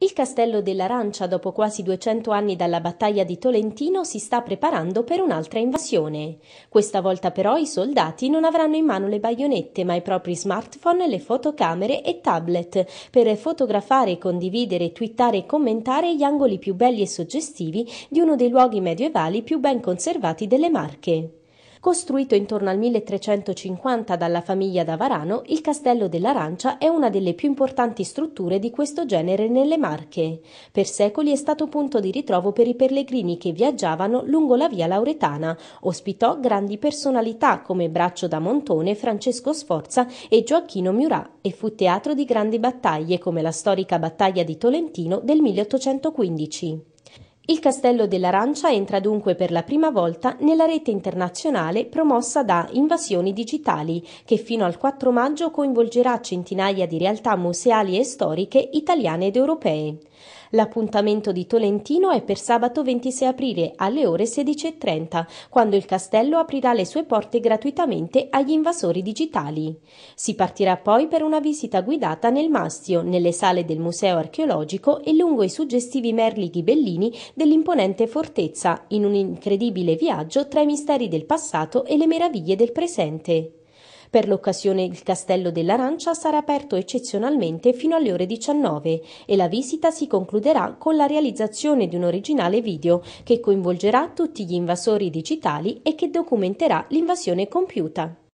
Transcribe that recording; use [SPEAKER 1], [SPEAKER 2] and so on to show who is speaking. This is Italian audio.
[SPEAKER 1] Il castello dell'Arancia, dopo quasi 200 anni dalla battaglia di Tolentino, si sta preparando per un'altra invasione. Questa volta però i soldati non avranno in mano le baionette, ma i propri smartphone, le fotocamere e tablet per fotografare, condividere, twittare e commentare gli angoli più belli e suggestivi di uno dei luoghi medievali più ben conservati delle Marche. Costruito intorno al 1350 dalla famiglia da Varano, il Castello dell'Arancia è una delle più importanti strutture di questo genere nelle Marche. Per secoli è stato punto di ritrovo per i pellegrini che viaggiavano lungo la via Lauretana. Ospitò grandi personalità come Braccio da Montone, Francesco Sforza e Gioacchino Murat e fu teatro di grandi battaglie come la storica battaglia di Tolentino del 1815. Il Castello dell'Arancia entra dunque per la prima volta nella rete internazionale promossa da Invasioni Digitali, che fino al 4 maggio coinvolgerà centinaia di realtà museali e storiche italiane ed europee. L'appuntamento di Tolentino è per sabato 26 aprile alle ore 16.30, quando il castello aprirà le sue porte gratuitamente agli invasori digitali. Si partirà poi per una visita guidata nel Mastio, nelle sale del Museo Archeologico e lungo i suggestivi merli ghibellini dell'imponente fortezza, in un incredibile viaggio tra i misteri del passato e le meraviglie del presente. Per l'occasione il Castello dell'Arancia sarà aperto eccezionalmente fino alle ore 19 e la visita si concluderà con la realizzazione di un originale video che coinvolgerà tutti gli invasori digitali e che documenterà l'invasione compiuta.